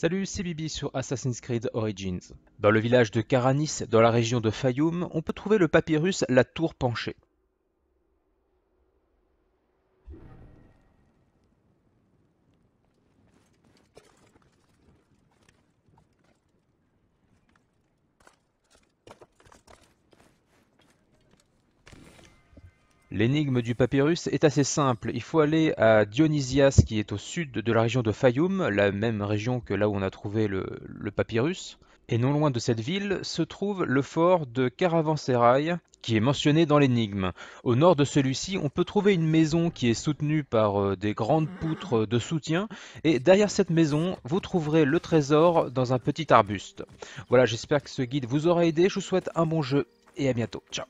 Salut, c'est Bibi sur Assassin's Creed Origins. Dans le village de Karanis, dans la région de Fayoum, on peut trouver le papyrus La Tour Penchée. L'énigme du papyrus est assez simple, il faut aller à Dionysias qui est au sud de la région de Fayoum, la même région que là où on a trouvé le, papyrus, et non loin de cette ville se trouve le fort de Caravanserai qui est mentionné dans l'énigme. Au nord de celui-ci, on peut trouver une maison qui est soutenue par euh, des grandes poutres de soutien, et derrière cette maison, vous trouverez le trésor dans un petit arbuste. Voilà, j'espère que ce guide vous aura aidé, je vous souhaite un bon jeu et à bientôt. Ciao